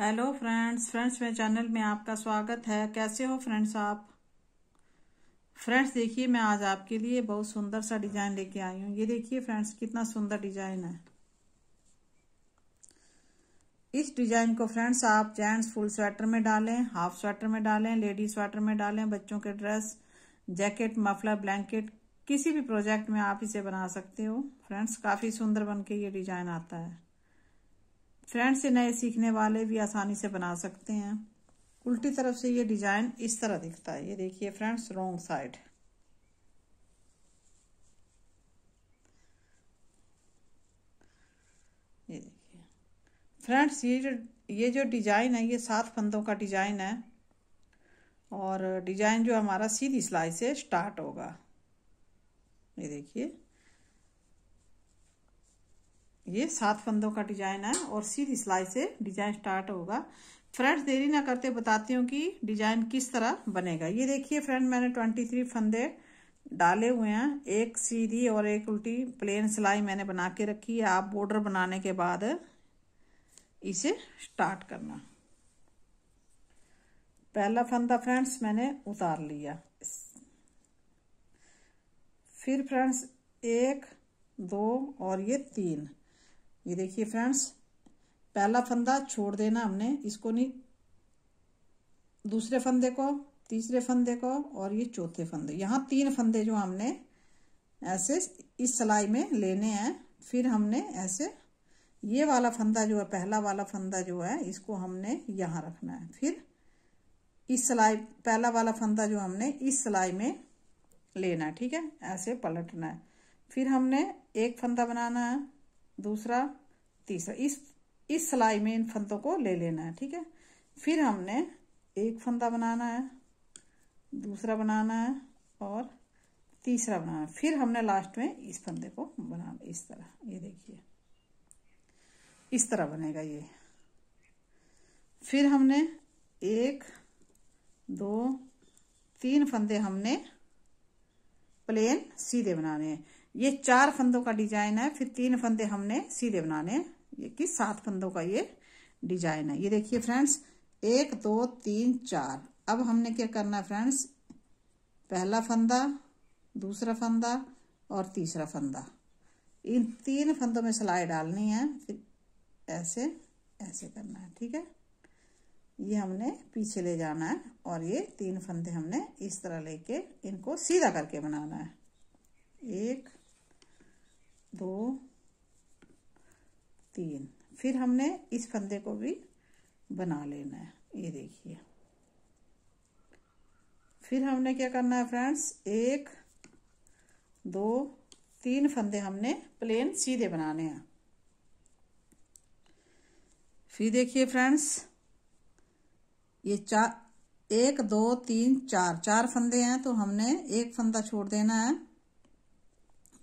hello friends friends मेरे channel में आपका स्वागत है कैसे हो फ्रेंड्स आप फ्रेंड्स देखिए मैं आज आपके लिए बहुत सुंदर सा डिजाइन लेके आई हूँ ये देखिए फ्रेंड्स कितना सुंदर डिजाइन है इस डिजाइन को फ्रेंड्स आप जेंट्स फुल स्वेटर में डालें हाफ स्वेटर में डालें लेडीज स्वेटर में डालें बच्चों के ड्रेस जैकेट मफलर ब्लैंकेट किसी भी प्रोजेक्ट में आप इसे बना सकते हो फ्रेंड्स काफ़ी सुंदर बन के ये डिजाइन आता है फ्रेंड्स से नए सीखने वाले भी आसानी से बना सकते हैं उल्टी तरफ से ये डिजाइन इस तरह दिखता है ये देखिए फ्रेंड्स रोंग साइड ये देखिए फ्रेंड्स ये जो ये जो डिजाइन है ये सात फंदों का डिजाइन है और डिजाइन जो हमारा सीधी सिलाई से स्टार्ट होगा ये देखिए ये सात फंदों का डिजाइन है और सीधी सिलाई से डिजाइन स्टार्ट होगा फ्रेंड्स देरी ना करते बताती हूँ कि डिजाइन किस तरह बनेगा ये देखिए फ्रेंड मैंने ट्वेंटी थ्री फंदे डाले हुए हैं एक सीधी और एक उल्टी प्लेन सिलाई मैंने बना के रखी है आप बॉर्डर बनाने के बाद इसे स्टार्ट करना पहला फंदा फ्रेंड्स मैंने उतार लिया फिर फ्रेंड्स एक दो और ये तीन ये देखिए फ्रेंड्स पहला फंदा छोड़ देना हमने इसको नहीं दूसरे फंदे को तीसरे फंदे को और ये चौथे फंदे यहाँ तीन फंदे जो हमने ऐसे इस सिलाई में लेने हैं फिर हमने ऐसे ये वाला फंदा जो है पहला वाला फंदा जो है इसको हमने यहाँ रखना है फिर इस सिलाई पहला वाला फंदा जो हमने इस सिलाई में लेना है ठीक है ऐसे पलटना है फिर हमने एक फंदा बनाना है दूसरा तीसरा इस इस सिलाई में इन फंदों को ले लेना है ठीक है फिर हमने एक फंदा बनाना है दूसरा बनाना है और तीसरा बनाना है फिर हमने लास्ट में इस फंदे को बनाना इस तरह ये देखिए इस तरह बनेगा ये फिर हमने एक दो तीन फंदे हमने प्लेन सीधे बनाने हैं ये चार फंदों का डिजाइन है फिर तीन फंदे हमने सीधे बनाने ये कि सात फंदों का ये डिजाइन है ये देखिए फ्रेंड्स एक दो तीन चार अब हमने क्या करना है फ्रेंड्स पहला फंदा दूसरा फंदा और तीसरा फंदा इन तीन फंदों में सिलाई डालनी है फिर ऐसे ऐसे करना है ठीक है ये हमने पीछे ले जाना है और ये तीन फंदे हमने इस तरह लेके इनको सीधा करके बनाना है एक दो तीन फिर हमने इस फंदे को भी बना लेना है ये देखिए फिर हमने क्या करना है फ्रेंड्स एक दो तीन फंदे हमने प्लेन सीधे बनाने हैं फिर देखिए फ्रेंड्स ये चार एक दो तीन चार चार फंदे हैं तो हमने एक फंदा छोड़ देना है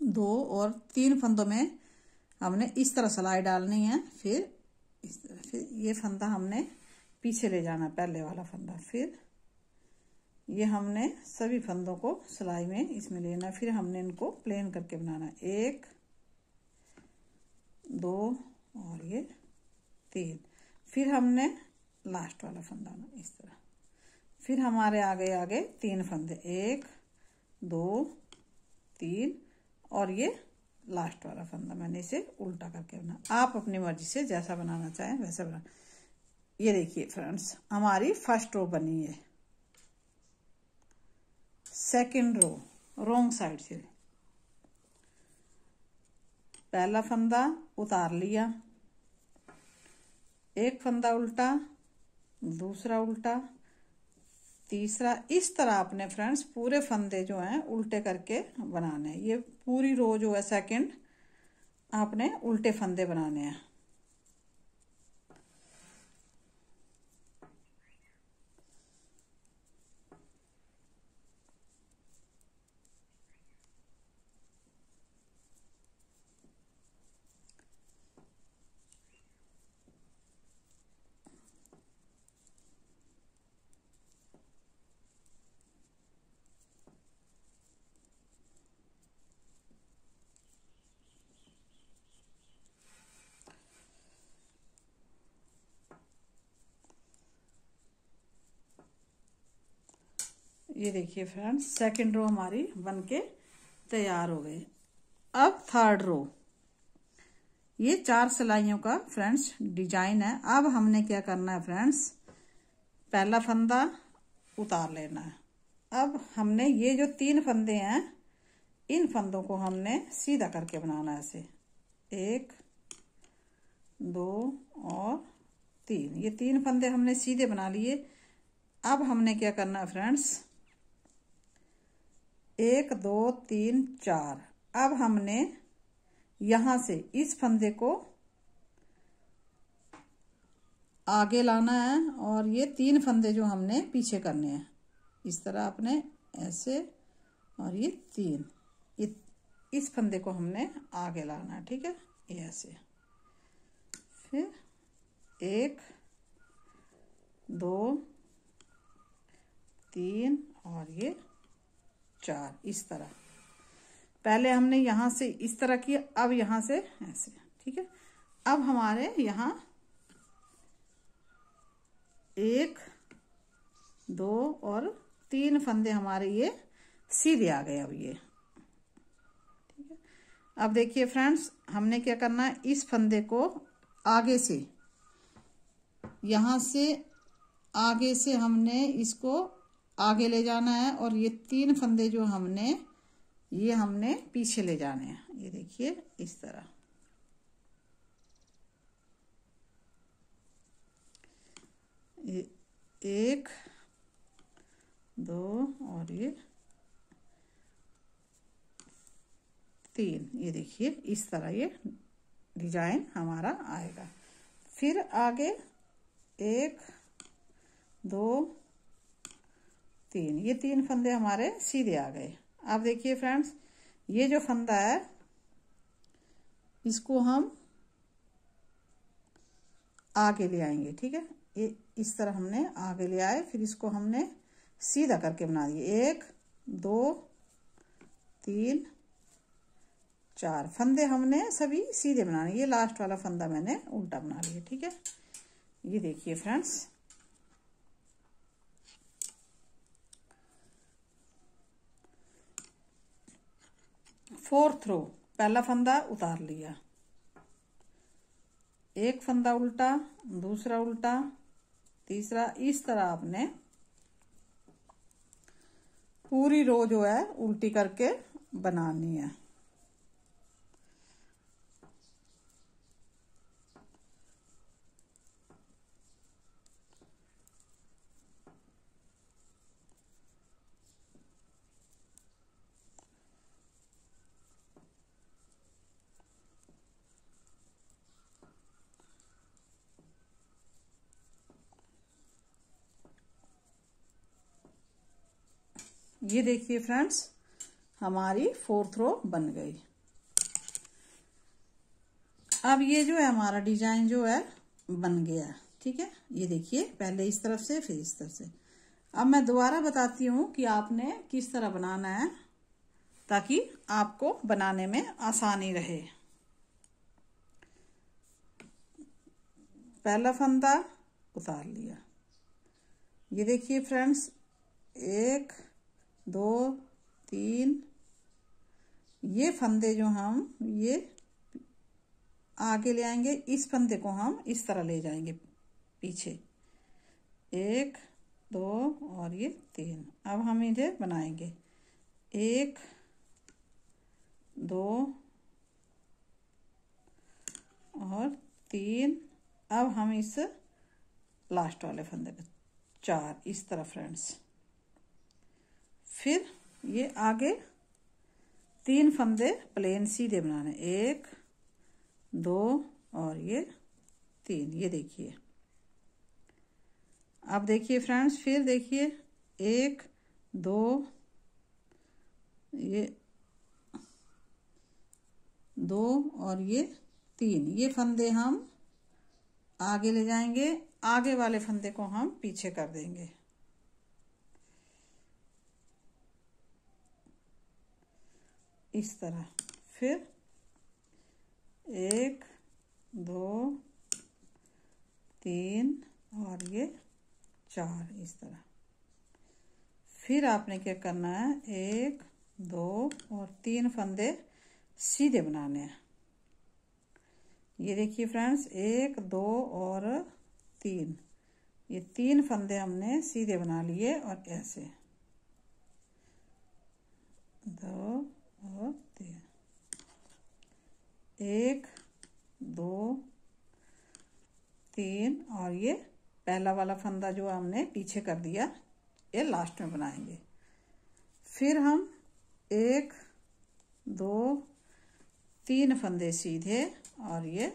दो और तीन फंदों में हमने इस तरह सिलाई डालनी है फिर इस तरह फिर ये फंदा हमने पीछे ले जाना पहले वाला फंदा फिर ये हमने सभी फंदों को सिलाई में इसमें लेना फिर हमने इनको प्लेन करके बनाना एक दो और ये तीन फिर हमने लास्ट वाला फंदा ना इस तरह फिर हमारे आगे आगे तीन फंदे एक दो तीन और ये लास्ट वाला फंदा मैंने इसे उल्टा करके बना आप अपनी मर्जी से जैसा बनाना चाहें वैसा बना ये देखिए फ्रेंड्स हमारी फर्स्ट रो बनी है सेकंड रो रोंग साइड से पहला फंदा उतार लिया एक फंदा उल्टा दूसरा उल्टा तीसरा इस तरह आपने फ्रेंड्स पूरे फंदे जो हैं उल्टे करके बनाने हैं ये पूरी रो जो है सेकंड आपने उल्टे फंदे बनाने हैं ये देखिए फ्रेंड्स सेकंड रो हमारी बन के तैयार हो गई अब थर्ड रो ये चार सिलाइयों का फ्रेंड्स डिजाइन है अब हमने क्या करना है फ्रेंड्स पहला फंदा उतार लेना है अब हमने ये जो तीन फंदे हैं इन फंदों को हमने सीधा करके बनाना है ऐसे एक दो और तीन ये तीन फंदे हमने सीधे बना लिए अब हमने क्या करना है फ्रेंड्स एक दो तीन चार अब हमने यहां से इस फंदे को आगे लाना है और ये तीन फंदे जो हमने पीछे करने हैं इस तरह आपने ऐसे और ये तीन इस फंदे को हमने आगे लाना है ठीक है ये ऐसे फिर एक दो तीन और ये चार इस तरह पहले हमने यहाँ से इस तरह किया अब यहाँ से ऐसे ठीक है अब हमारे यहाँ एक दो और तीन फंदे हमारे ये सीधे आ गए अब ये ठीक है अब देखिए फ्रेंड्स हमने क्या करना है इस फंदे को आगे से यहाँ से आगे से हमने इसको आगे ले जाना है और ये तीन फंदे जो हमने ये हमने पीछे ले जाने हैं ये देखिए इस तरह ये एक दो और ये तीन ये देखिए इस तरह ये डिजाइन हमारा आएगा फिर आगे एक दो तीन ये तीन फंदे हमारे सीधे आ गए आप देखिए फ्रेंड्स ये जो फंदा है इसको हम आगे ले आएंगे ठीक है ये इस तरह हमने आगे ले आए फिर इसको हमने सीधा करके बना दिए एक दो तीन चार फंदे हमने सभी सीधे बनाने ये लास्ट वाला फंदा मैंने उल्टा बना लिया ठीक है ये देखिए फ्रेंड्स फोर्थ रो पहला फंदा उतार लिया एक फंदा उल्टा दूसरा उल्टा तीसरा इस तरह आपने पूरी रो जो है उल्टी करके बनानी है ये देखिए फ्रेंड्स हमारी फोर्थ रो बन गई अब ये जो है हमारा डिजाइन जो है बन गया ठीक है ये देखिए पहले इस तरफ से फिर इस तरफ से अब मैं दोबारा बताती हूँ कि आपने किस तरह बनाना है ताकि आपको बनाने में आसानी रहे पहला फंदा उतार लिया ये देखिए फ्रेंड्स एक दो तीन ये फंदे जो हम ये आगे ले आएंगे इस फंदे को हम इस तरह ले जाएंगे पीछे एक दो और ये तीन अब हम इन्हें बनाएंगे एक दो और तीन अब हम इस लास्ट वाले फंदे पे चार इस तरह फ्रेंड्स फिर ये आगे तीन फंदे प्लेन सीधे बनाने एक दो और ये तीन ये देखिए अब देखिए फ्रेंड्स फिर देखिए एक दो ये दो और ये तीन ये फंदे हम आगे ले जाएंगे आगे वाले फंदे को हम पीछे कर देंगे इस तरह फिर एक दो तीन और ये चार इस तरह फिर आपने क्या करना है एक दो और तीन फंदे सीधे बनाने हैं ये देखिए फ्रेंड्स एक दो और तीन ये तीन फंदे हमने सीधे बना लिए और ऐसे दो और तीन एक दो तीन और ये पहला वाला फंदा जो हमने पीछे कर दिया ये लास्ट में बनाएंगे फिर हम एक दो तीन फंदे सीधे और ये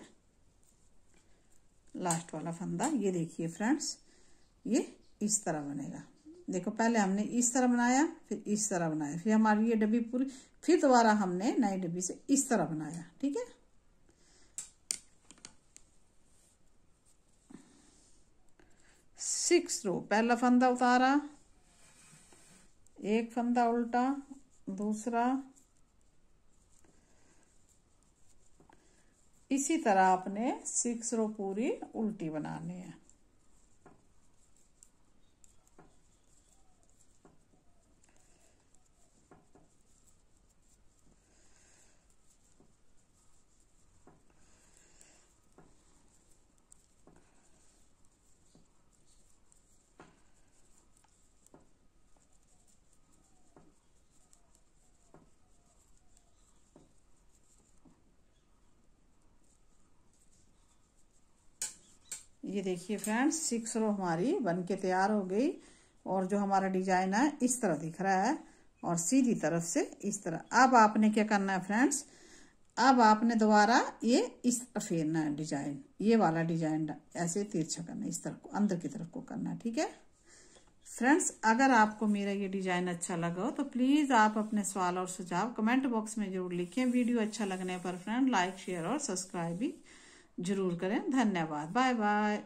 लास्ट वाला फंदा ये देखिए फ्रेंड्स ये इस तरह बनेगा देखो पहले हमने इस तरह बनाया फिर इस तरह बनाया फिर हमारी ये डब्बी पूरी फिर दोबारा हमने नई डब्बी से इस तरह बनाया ठीक है सिक्स रो पहला फंदा उतारा एक फंदा उल्टा दूसरा इसी तरह आपने सिक्स रो पूरी उल्टी बनानी है ये देखिए फ्रेंड्स सिक्स रो हमारी बन के तैयार हो गई और जो हमारा डिजाइन है इस तरह दिख रहा है और सीधी तरफ से इस तरह अब आपने क्या करना है फ्रेंड्स अब आपने दोबारा ये इस तरह फेरना है डिजाइन ये वाला डिजाइन ऐसे तिरछा करना इस तरफ को अंदर की तरफ को करना ठीक है फ्रेंड्स अगर आपको मेरा ये डिजाइन अच्छा लगा हो तो प्लीज आप अपने सवाल और सुझाव कमेंट बॉक्स में जरूर लिखें वीडियो अच्छा लगने पर फ्रेंड लाइक शेयर और सब्सक्राइब भी जरूर करें धन्यवाद बाय बाय